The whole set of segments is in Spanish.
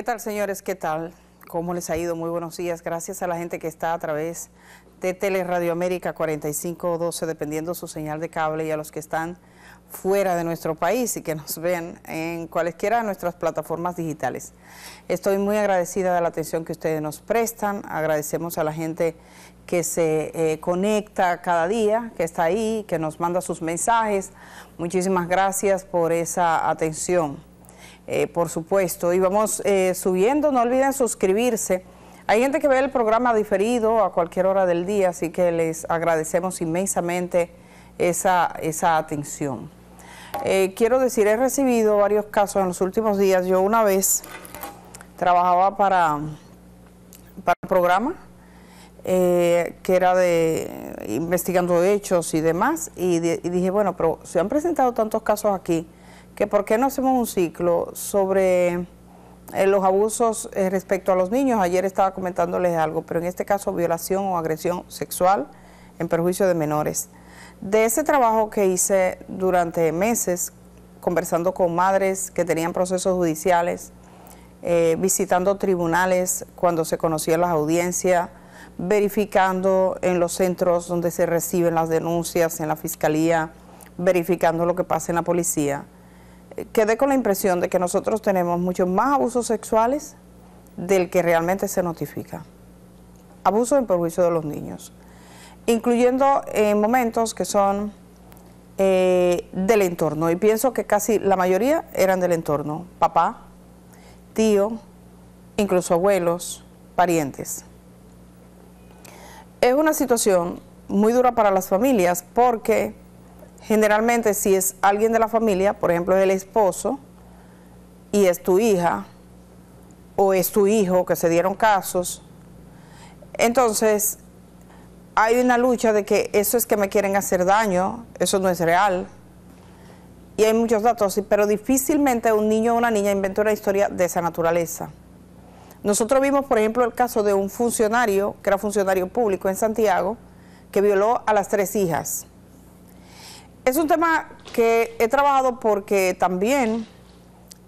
¿Qué tal, señores? ¿Qué tal? ¿Cómo les ha ido? Muy buenos días. Gracias a la gente que está a través de Tele Radio América 4512, dependiendo su señal de cable, y a los que están fuera de nuestro país y que nos ven en cualesquiera de nuestras plataformas digitales. Estoy muy agradecida de la atención que ustedes nos prestan. Agradecemos a la gente que se eh, conecta cada día, que está ahí, que nos manda sus mensajes. Muchísimas gracias por esa atención. Eh, por supuesto. Y vamos eh, subiendo, no olviden suscribirse. Hay gente que ve el programa diferido a cualquier hora del día, así que les agradecemos inmensamente esa, atención. Eh, quiero decir, he recibido varios casos en los últimos días. Yo una vez trabajaba para, para el programa, que era de investigando hechos y demás, y, dije, bueno, pero se han presentado tantos casos aquí, que por qué no hacemos un ciclo sobre eh, los abusos eh, respecto a los niños. Ayer estaba comentándoles algo, pero en este caso violación o agresión sexual en perjuicio de menores. De ese trabajo que hice durante meses, conversando con madres que tenían procesos judiciales, eh, visitando tribunales cuando se conocían las audiencias, verificando en los centros donde se reciben las denuncias, en la fiscalía, verificando lo que pasa en la policía quedé con la impresión de que nosotros tenemos muchos más abusos sexuales del que realmente se notifica. Abuso en perjuicio de los niños, incluyendo en momentos que son eh, del entorno. Y pienso que casi la mayoría eran del entorno. Papá, tío, incluso abuelos, parientes. Es una situación muy dura para las familias porque Generalmente si es alguien de la familia, por ejemplo el esposo y es tu hija o es tu hijo, que se dieron casos, entonces hay una lucha de que eso es que me quieren hacer daño, eso no es real. Y hay muchos datos, pero difícilmente un niño o una niña inventó una historia de esa naturaleza. Nosotros vimos, por ejemplo, el caso de un funcionario, que era funcionario público en Santiago, que violó a las tres hijas es un tema que he trabajado porque también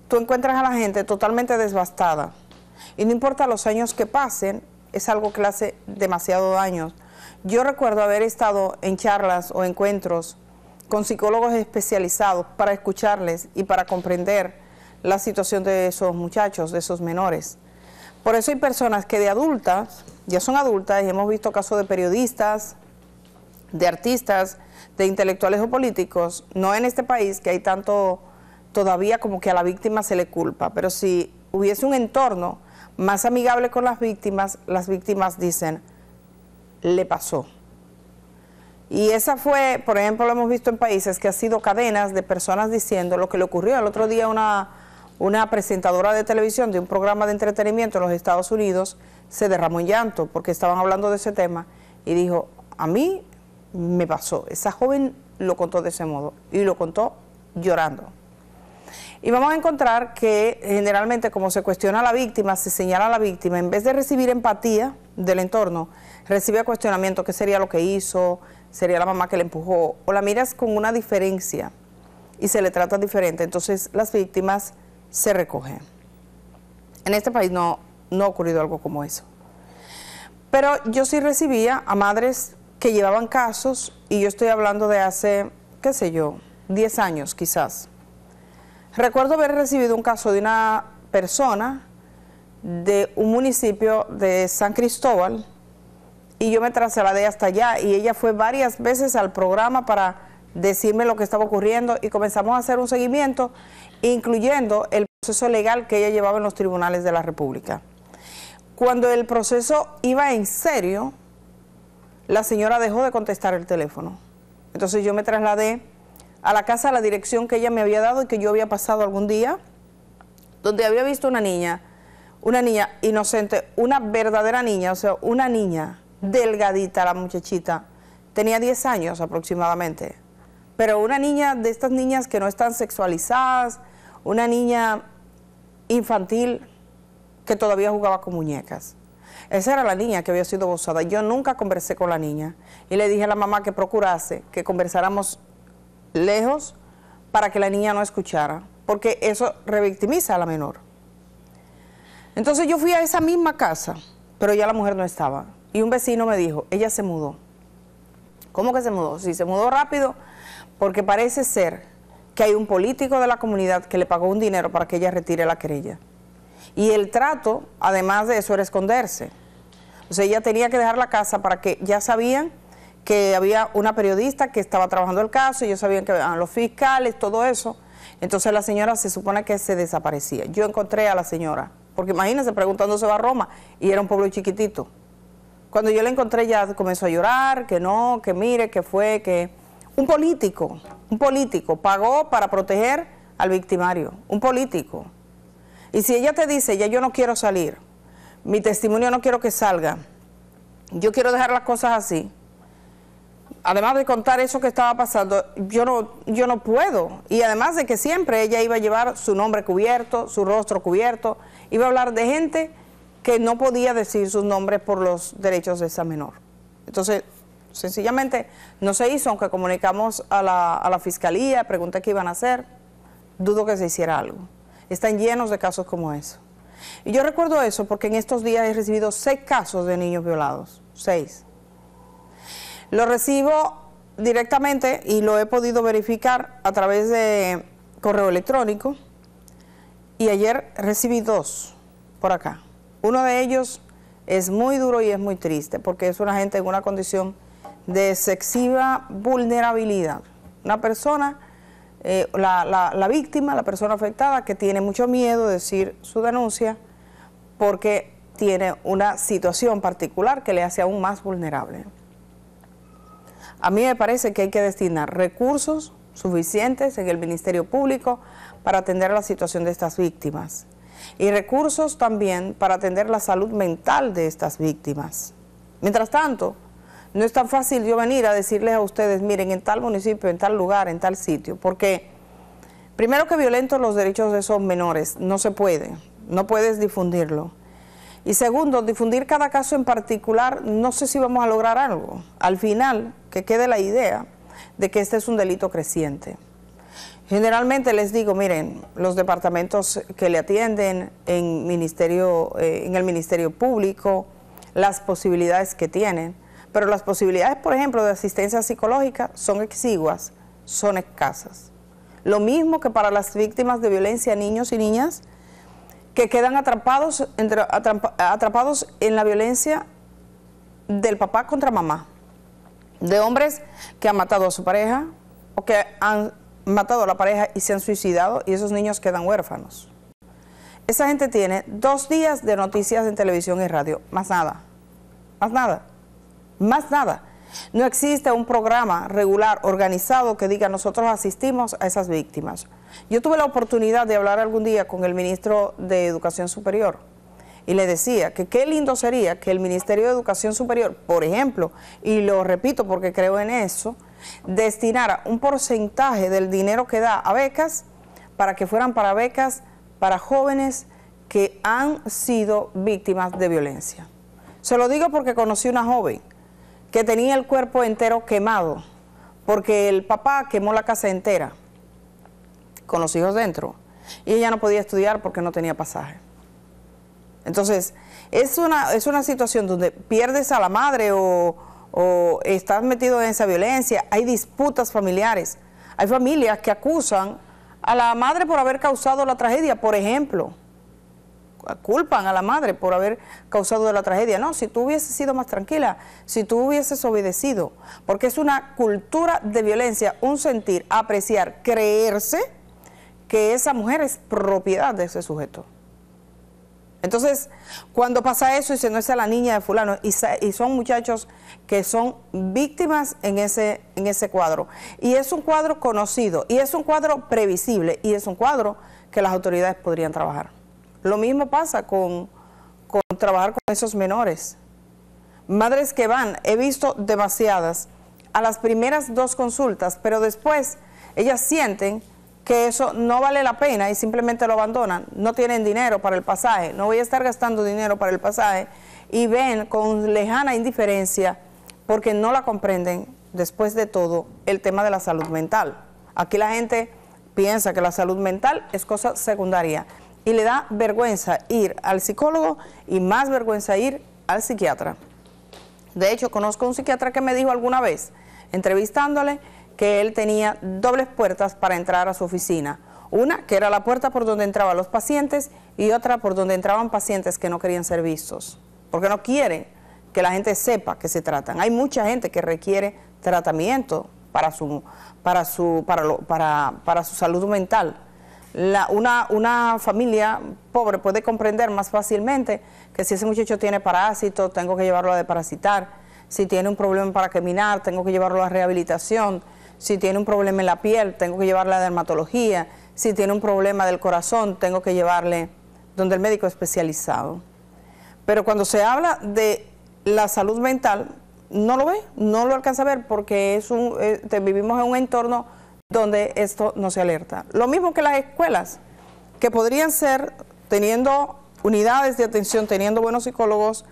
tú encuentras a la gente totalmente desbastada. Y no importa los años que pasen, es algo que le hace demasiado daño. Yo recuerdo haber estado en charlas o encuentros con psicólogos especializados para escucharles y para comprender la situación de esos muchachos, de esos menores. Por eso hay personas que de adultas, ya son adultas, y hemos visto casos de periodistas, de artistas, de intelectuales o políticos, no en este país que hay tanto todavía como que a la víctima se le culpa, pero si hubiese un entorno más amigable con las víctimas, las víctimas dicen, le pasó. Y esa fue, por ejemplo, lo hemos visto en países que ha sido cadenas de personas diciendo lo que le ocurrió. El otro día una, una presentadora de televisión de un programa de entretenimiento en los Estados Unidos se derramó en llanto porque estaban hablando de ese tema y dijo, a mí me pasó. Esa joven lo contó de ese modo y lo contó llorando. Y vamos a encontrar que generalmente como se cuestiona a la víctima, se señala a la víctima, en vez de recibir empatía del entorno, recibe cuestionamiento, qué sería lo que hizo, sería la mamá que le empujó, o la miras con una diferencia y se le trata diferente. Entonces las víctimas se recogen. En este país no, no ha ocurrido algo como eso. Pero yo sí recibía a madres que llevaban casos, y yo estoy hablando de hace, qué sé yo, 10 años quizás. Recuerdo haber recibido un caso de una persona de un municipio de San Cristóbal y yo me trasladé hasta allá y ella fue varias veces al programa para decirme lo que estaba ocurriendo y comenzamos a hacer un seguimiento incluyendo el proceso legal que ella llevaba en los tribunales de la República. Cuando el proceso iba en serio, la señora dejó de contestar el teléfono. Entonces yo me trasladé a la casa, a la dirección que ella me había dado y que yo había pasado algún día, donde había visto una niña, una niña inocente, una verdadera niña, o sea, una niña delgadita la muchachita, tenía 10 años aproximadamente, pero una niña de estas niñas que no están sexualizadas, una niña infantil que todavía jugaba con muñecas. Esa era la niña que había sido abusada. Yo nunca conversé con la niña y le dije a la mamá que procurase que conversáramos lejos para que la niña no escuchara, porque eso revictimiza a la menor. Entonces yo fui a esa misma casa, pero ya la mujer no estaba. Y un vecino me dijo, ella se mudó. ¿Cómo que se mudó? Sí, se mudó rápido porque parece ser que hay un político de la comunidad que le pagó un dinero para que ella retire la querella. Y el trato, además de eso, era esconderse. Entonces ella tenía que dejar la casa para que ya sabían que había una periodista que estaba trabajando el caso, ellos sabían que eran los fiscales, todo eso. Entonces la señora se supone que se desaparecía. Yo encontré a la señora, porque imagínense preguntándose va a Roma y era un pueblo chiquitito. Cuando yo la encontré ya comenzó a llorar, que no, que mire, que fue, que... Un político, un político pagó para proteger al victimario, un político. Y si ella te dice, ya yo no quiero salir, mi testimonio no quiero que salga. Yo quiero dejar las cosas así. Además de contar eso que estaba pasando, yo no, yo no puedo. Y además de que siempre ella iba a llevar su nombre cubierto, su rostro cubierto, iba a hablar de gente que no podía decir sus nombres por los derechos de esa menor. Entonces, sencillamente no se hizo, aunque comunicamos a la, a la fiscalía, pregunté qué iban a hacer, dudo que se hiciera algo. Están llenos de casos como eso. Y yo recuerdo eso porque en estos días he recibido seis casos de niños violados, seis. Lo recibo directamente y lo he podido verificar a través de correo electrónico y ayer recibí dos por acá. Uno de ellos es muy duro y es muy triste porque es una gente en una condición de excesiva vulnerabilidad. Una persona eh, la, la, víctima, la persona afectada, que tiene mucho miedo de decir su denuncia porque tiene una situación particular que le hace aún más vulnerable. A mí me parece que hay que destinar recursos suficientes en el Ministerio Público para atender la situación de estas víctimas y recursos también para atender la salud mental de estas víctimas. Mientras tanto, no es tan fácil yo venir a decirles a ustedes, miren, en tal municipio, en tal lugar, en tal sitio, porque primero que violento los derechos de esos menores, no se puede, no puedes difundirlo. Y segundo, difundir cada caso en particular, no sé si vamos a lograr algo. Al final, que quede la idea de que este es un delito creciente. Generalmente les digo, miren, los departamentos que le atienden en, ministerio, eh, en el Ministerio Público, las posibilidades que tienen, pero las posibilidades, por ejemplo, de asistencia psicológica son exiguas, son escasas. Lo mismo que para las víctimas de violencia, niños y niñas que quedan atrapados, atrapados en la violencia del papá contra mamá, de hombres que han matado a su pareja o que han matado a la pareja y se han suicidado y esos niños quedan huérfanos. Esa gente tiene dos días de noticias en televisión y radio, más nada, más nada más nada. No existe un programa regular, organizado, que diga nosotros asistimos a esas víctimas. Yo tuve la oportunidad de hablar algún día con el ministro de Educación Superior y le decía que qué lindo sería que el Ministerio de Educación Superior, por ejemplo, y lo repito porque creo en eso, destinara un porcentaje del dinero que da a becas para que fueran para becas para jóvenes que han sido víctimas de violencia. Se lo digo porque conocí una joven que tenía el cuerpo entero quemado, porque el papá quemó la casa entera, con los hijos dentro, y ella no podía estudiar porque no tenía pasaje. Entonces, es una, es una situación donde pierdes a la madre o, o estás metido en esa violencia, hay disputas familiares, hay familias que acusan a la madre por haber causado la tragedia, por ejemplo culpan a la madre por haber causado la tragedia. No, si tú hubieses sido más tranquila, si tú hubieses obedecido, porque es una cultura de violencia, un sentir, apreciar, creerse que esa mujer es propiedad de ese sujeto. Entonces, cuando pasa eso y se no es a la niña de fulano, y, y, son muchachos que son víctimas en ese, en ese cuadro. Y es un cuadro conocido, y es un cuadro previsible, y es un cuadro que las autoridades podrían trabajar. Lo mismo pasa con, trabajar con esos menores. Madres que van, he visto demasiadas, a las primeras dos consultas, pero después ellas sienten que eso no vale la pena y simplemente lo abandonan. No tienen dinero para el pasaje, no voy a estar gastando dinero para el pasaje y ven con lejana indiferencia porque no la comprenden, después de todo, el tema de la salud mental. Aquí la gente piensa que la salud mental es cosa secundaria y le da vergüenza ir al psicólogo y más vergüenza ir al psiquiatra. De hecho, conozco a un psiquiatra que me dijo alguna vez, entrevistándole, que él tenía dobles puertas para entrar a su oficina. Una que era la puerta por donde entraban los pacientes y otra por donde entraban pacientes que no querían ser vistos, porque no quiere que la gente sepa que se tratan. Hay mucha gente que requiere tratamiento para su, para su, para para, para su salud mental una, una familia pobre puede comprender más fácilmente que si ese muchacho tiene parásito, tengo que llevarlo a deparasitar, si tiene un problema para caminar, tengo que llevarlo a rehabilitación, si tiene un problema en la piel, tengo que llevarlo a dermatología, si tiene un problema del corazón, tengo que llevarle donde el médico especializado. Pero cuando se habla de la salud mental, no lo ve, no lo alcanza a ver porque es un, eh, vivimos en un entorno donde esto no se alerta. Lo mismo que las escuelas, que podrían ser, teniendo unidades de atención, teniendo buenos psicólogos,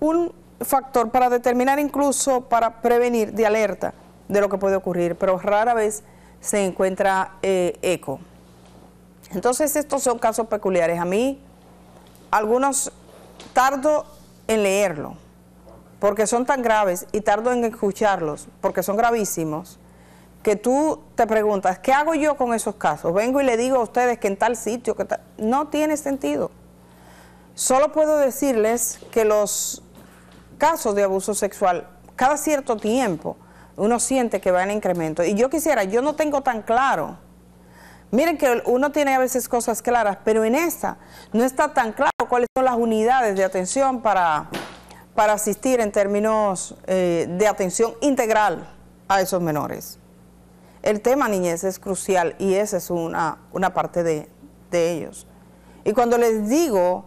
un factor para determinar incluso, para prevenir de alerta de lo que puede ocurrir, pero rara vez se encuentra eh, eco. Entonces estos son casos peculiares. A mí algunos tardo en leerlo porque son tan graves y tardo en escucharlos porque son gravísimos que tú te preguntas, ¿qué hago yo con esos casos? Vengo y le digo a ustedes que en tal sitio, que tal... no tiene sentido. Solo puedo decirles que los casos de abuso sexual, cada cierto tiempo, uno siente que va en incremento. Y yo quisiera, yo no tengo tan claro. Miren que uno tiene a veces cosas claras, pero en esta no está tan claro cuáles son las unidades de atención para, para asistir en términos eh, de atención integral a esos menores el tema niñez es crucial y esa es una, parte de, ellos. Y cuando les digo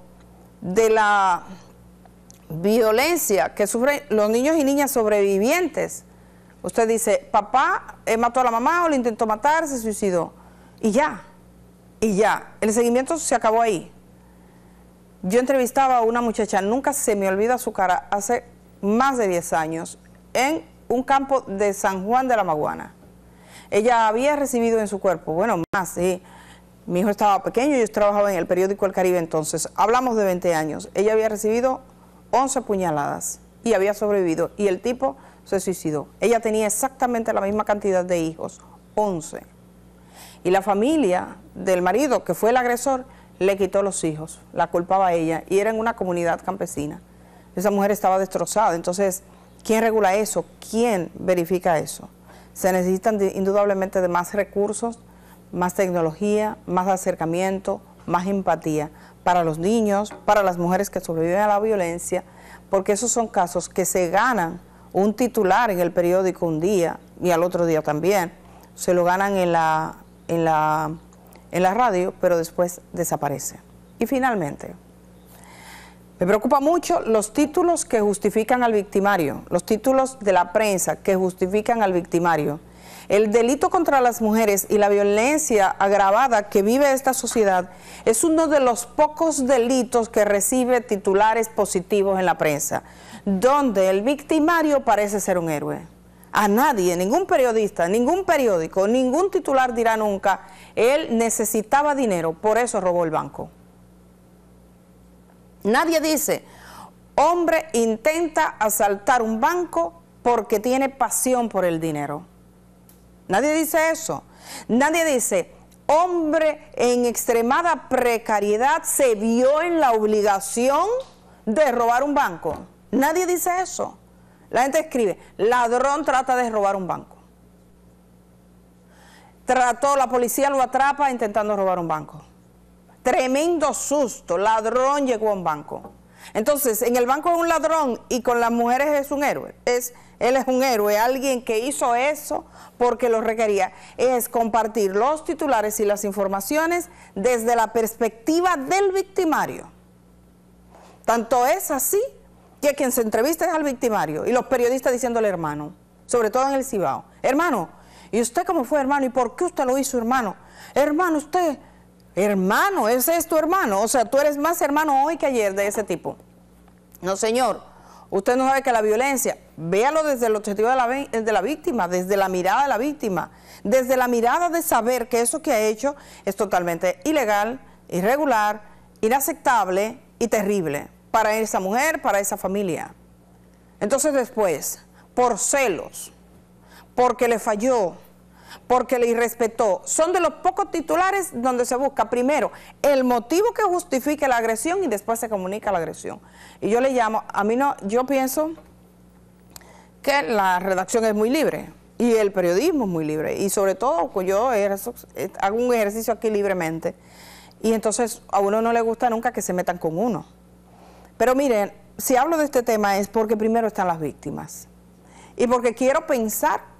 de la violencia que sufren los niños y niñas sobrevivientes, usted dice, papá eh, mató a la mamá o le intentó matar, se suicidó. Y ya, y ya, el seguimiento se acabó ahí. Yo entrevistaba a una muchacha, nunca se me olvida su cara, hace más de 10 años, en un campo de San Juan de la Maguana ella había recibido en su cuerpo, bueno, más, sí. mi hijo estaba pequeño, yo trabajaba en el periódico El Caribe entonces, hablamos de 20 años, ella había recibido 11 puñaladas y había sobrevivido y el tipo se suicidó. Ella tenía exactamente la misma cantidad de hijos, 11. Y la familia del marido, que fue el agresor, le quitó los hijos, la culpaba a ella y era en una comunidad campesina. Esa mujer estaba destrozada, entonces, ¿quién regula eso? ¿Quién verifica eso? Se necesitan indudablemente de más recursos, más tecnología, más acercamiento, más empatía para los niños, para las mujeres que sobreviven a la violencia, porque esos son casos que se ganan un titular en el periódico un día y al otro día también. Se lo ganan en la, en la, en la radio, pero después desaparece. Y finalmente, me preocupa mucho los títulos que justifican al victimario, los títulos de la prensa que justifican al victimario. El delito contra las mujeres y la violencia agravada que vive esta sociedad es uno de los pocos delitos que recibe titulares positivos en la prensa, donde el victimario parece ser un héroe. A nadie, ningún periodista, ningún periódico, ningún titular dirá nunca, él necesitaba dinero, por eso robó el banco. Nadie dice, hombre intenta asaltar un banco porque tiene pasión por el dinero. Nadie dice eso. Nadie dice, hombre en extremada precariedad se vio en la obligación de robar un banco. Nadie dice eso. La gente escribe, ladrón trata de robar un banco. Trató, la policía lo atrapa intentando robar un banco. Tremendo susto. Ladrón llegó a un banco. Entonces, en el banco es un ladrón y con las mujeres es un héroe. Es, él es un héroe, alguien que hizo eso porque lo requería. Es compartir los titulares y las informaciones desde la perspectiva del victimario. Tanto es así que quien se entrevista es al victimario y los periodistas diciéndole hermano, sobre todo en el Cibao. Hermano, ¿y usted cómo fue hermano? ¿Y por qué usted lo hizo hermano? Hermano, usted Hermano, ese es tu hermano. O sea, tú eres más hermano hoy que ayer de ese tipo. No, señor. Usted no sabe que la violencia, véalo desde el objetivo de la, de la, víctima, desde la mirada de la víctima, desde la mirada de saber que eso que ha hecho es totalmente ilegal, irregular, inaceptable y terrible para esa mujer, para esa familia. Entonces después, por celos, porque le falló, porque le irrespetó. Son de los pocos titulares donde se busca primero el motivo que justifique la agresión y después se comunica la agresión. Y yo le llamo, a mí no, yo pienso que la redacción es muy libre y el periodismo es muy libre y sobre todo pues, yo eh, hago un ejercicio aquí libremente y entonces a uno no le gusta nunca que se metan con uno. Pero miren, si hablo de este tema es porque primero están las víctimas y porque quiero pensar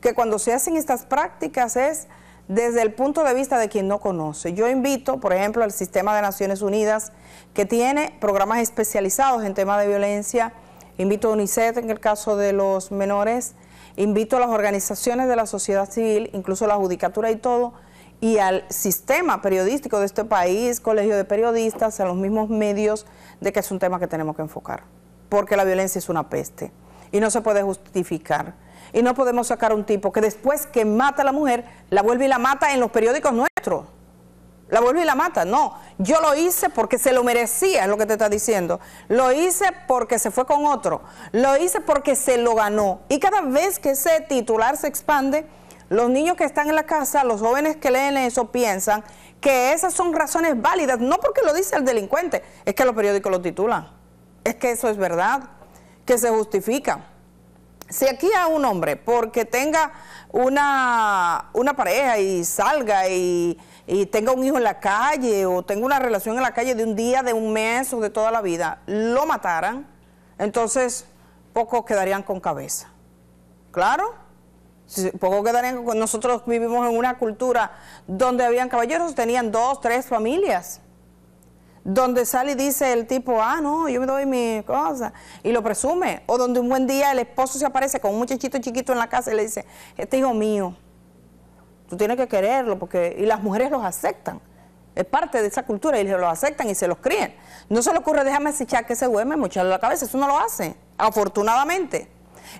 que cuando se hacen estas prácticas es desde el punto de vista de quien no conoce. Yo invito, por ejemplo, al sistema de Naciones Unidas, que tiene programas especializados en temas de violencia, invito a UNICEF en el caso de los menores, invito a las organizaciones de la sociedad civil, incluso la judicatura y todo, y al sistema periodístico de este país, colegio de periodistas, a los mismos medios, de que es un tema que tenemos que enfocar, porque la violencia es una peste y no se puede justificar y no podemos sacar un tipo que después que mata a la mujer, la vuelve y la mata en los periódicos nuestros. La vuelve y la mata. No, yo lo hice porque se lo merecía, es lo que te está diciendo. Lo hice porque se fue con otro. Lo hice porque se lo ganó. Y cada vez que ese titular se expande, los niños que están en la casa, los jóvenes que leen eso, piensan que esas son razones válidas. No porque lo dice el delincuente, es que los periódicos lo titulan. Es que eso es verdad, que se justifica si aquí a un hombre, porque tenga una, una pareja y salga y, tenga un hijo en la calle o tenga una relación en la calle de un día, de un mes o de toda la vida, lo mataran, entonces pocos quedarían con cabeza. ¿Claro? poco quedarían con... Nosotros vivimos en una cultura donde habían caballeros, tenían dos, tres familias donde sale y dice el tipo, ah, no, yo me doy mi cosa, y lo presume, o donde un buen día el esposo se aparece con un muchachito chiquito en la casa y le dice, este hijo mío, tú tienes que quererlo, porque y las mujeres los aceptan, es parte de esa cultura, y los aceptan y se los crían. No se le ocurre, déjame acechar que ese güey me mocharle la cabeza, eso no lo hace, afortunadamente.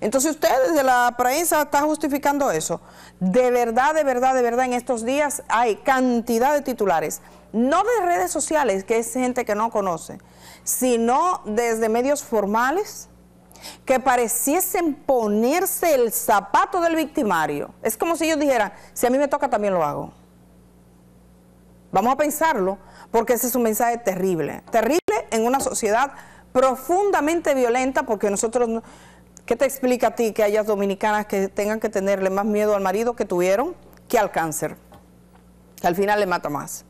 Entonces usted desde la prensa está justificando eso. De verdad, de verdad, de verdad, en estos días hay cantidad de titulares no de redes sociales, que es gente que no conoce, sino desde medios formales que pareciesen ponerse el zapato del victimario. Es como si ellos dijeran, si a mí me toca también lo hago. Vamos a pensarlo, porque ese es un mensaje terrible. Terrible en una sociedad profundamente violenta, porque nosotros... ¿Qué te explica a ti que hayas dominicanas que tengan que tenerle más miedo al marido que tuvieron que al cáncer? Que al final le mata más.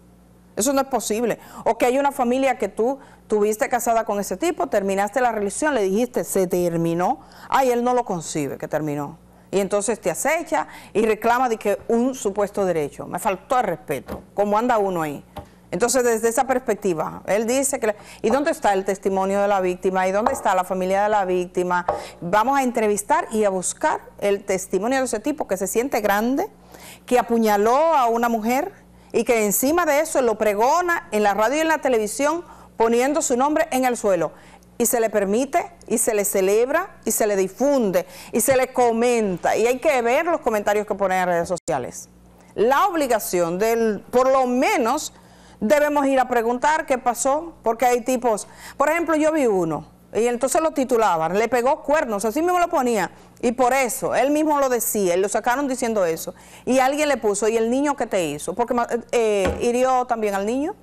Eso no es posible. O que hay una familia que tú tuviste casada con ese tipo, terminaste la relación, le dijiste, se terminó. Ay, él no lo concibe, que terminó. Y entonces te acecha y reclama de que un supuesto derecho. Me faltó el respeto. ¿Cómo anda uno ahí? Entonces, desde esa perspectiva, él dice que... ¿Y dónde está el testimonio de la víctima? ¿Y dónde está la familia de la víctima? Vamos a entrevistar y a buscar el testimonio de ese tipo que se siente grande, que apuñaló a una mujer y que encima de eso lo pregona en la radio y en la televisión poniendo su nombre en el suelo. Y se le permite, y se le celebra, y se le difunde, y se le comenta. Y hay que ver los comentarios que ponen en redes sociales. La obligación del, por lo menos, debemos ir a preguntar qué pasó, porque hay tipos. Por ejemplo, yo vi uno y entonces lo titulaban, le pegó cuernos, así mismo lo ponía. Y por eso, él mismo lo decía, y lo sacaron diciendo eso. Y alguien le puso, ¿y el niño qué te hizo? Porque eh, hirió también al niño.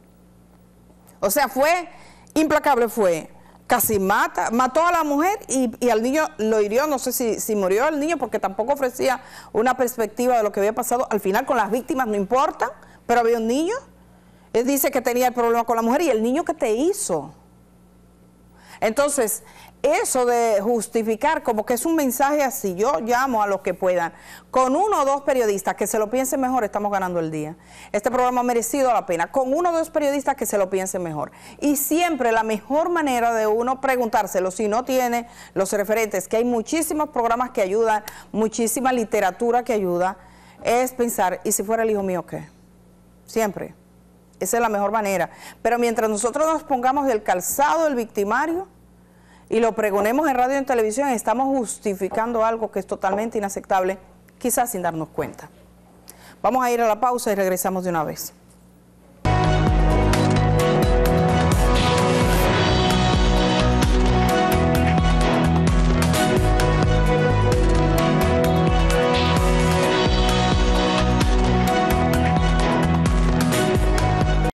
O sea, fue implacable, fue. Casi mata, mató a la mujer y, al niño lo hirió, no sé si, si murió el niño, porque tampoco ofrecía una perspectiva de lo que había pasado. Al final con las víctimas no importa, pero había un niño. Él dice que tenía el problema con la mujer y el niño que te hizo. Entonces, eso de justificar como que es un mensaje así, yo llamo a los que puedan, con uno o dos periodistas que se lo piensen mejor, estamos ganando el día. Este programa ha merecido la pena, con uno o dos periodistas que se lo piensen mejor. Y siempre la mejor manera de uno preguntárselo, si no tiene los referentes, que hay muchísimos programas que ayudan, muchísima literatura que ayuda, es pensar, ¿y si fuera el hijo mío qué? Siempre. Esa es la mejor manera. Pero mientras nosotros nos pongamos del calzado del victimario y lo pregonemos en radio y en televisión, estamos justificando algo que es totalmente inaceptable, quizás sin darnos cuenta. Vamos a ir a la pausa y regresamos de una vez.